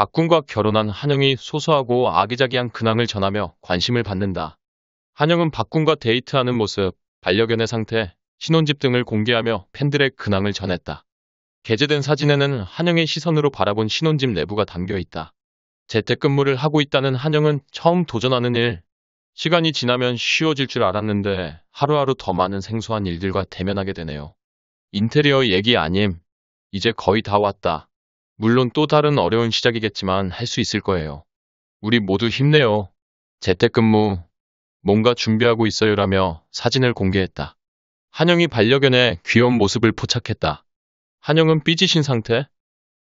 박군과 결혼한 한영이 소소하고 아기자기한 근황을 전하며 관심을 받는다. 한영은 박군과 데이트하는 모습, 반려견의 상태, 신혼집 등을 공개하며 팬들의 근황을 전했다. 게재된 사진에는 한영의 시선으로 바라본 신혼집 내부가 담겨 있다. 재택근무를 하고 있다는 한영은 처음 도전하는 일, 시간이 지나면 쉬워질 줄 알았는데 하루하루 더 많은 생소한 일들과 대면하게 되네요. 인테리어 얘기 아님. 이제 거의 다 왔다. 물론 또 다른 어려운 시작이겠지만 할 수 있을 거예요. 우리 모두 힘내요. 재택근무, 뭔가 준비하고 있어요라며 사진을 공개했다. 한영이 반려견의 귀여운 모습을 포착했다. 한영은 삐지신 상태?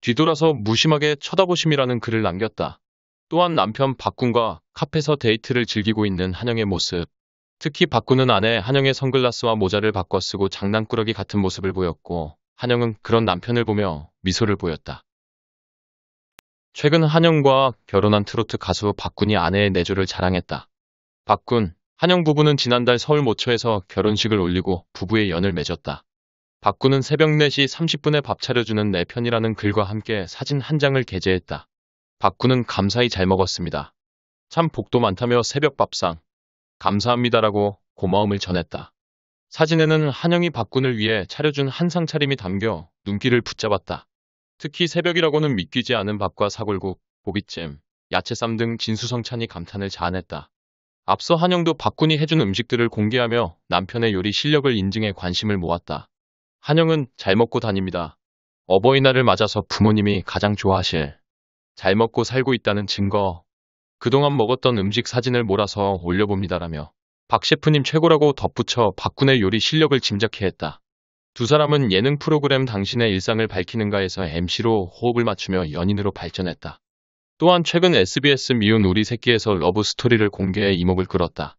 뒤돌아서 무심하게 쳐다보심이라는 글을 남겼다. 또한 남편 박군과 카페에서 데이트를 즐기고 있는 한영의 모습. 특히 박군은 아내 한영의 선글라스와 모자를 바꿔 쓰고 장난꾸러기 같은 모습을 보였고 한영은 그런 남편을 보며 미소를 보였다. 최근 한영과 결혼한 트로트 가수 박군이 아내의 내조를 자랑했다. 박군, 한영 부부는 지난달 서울 모처에서 결혼식을 올리고 부부의 연을 맺었다. 박군은 새벽 4시 30분에 밥 차려주는 내 편이라는 글과 함께 사진 한 장을 게재했다. 박군은 감사히 잘 먹었습니다. 참 복도 많다며 새벽 밥상. 감사합니다라고 고마움을 전했다. 사진에는 한영이 박군을 위해 차려준 한상 차림이 담겨 눈길을 붙잡았다. 특히 새벽이라고는 믿기지 않은 밥과 사골국, 고깃잼 야채쌈 등 진수성찬이 감탄을 자아냈다. 앞서 한영도 박군이 해준 음식들을 공개하며 남편의 요리 실력을 인증해 관심을 모았다. 한영은 잘 먹고 다닙니다. 어버이날을 맞아서 부모님이 가장 좋아하실 잘 먹고 살고 있다는 증거 그동안 먹었던 음식 사진을 몰아서 올려봅니다라며 박 셰프님 최고라고 덧붙여 박군의 요리 실력을 짐작해 했다. 두 사람은 예능 프로그램 당신의 일상을 밝히는가에서 MC로 호흡을 맞추며 연인으로 발전했다. 또한 최근 SBS 미운 우리 새끼에서 러브 스토리를 공개해 이목을 끌었다.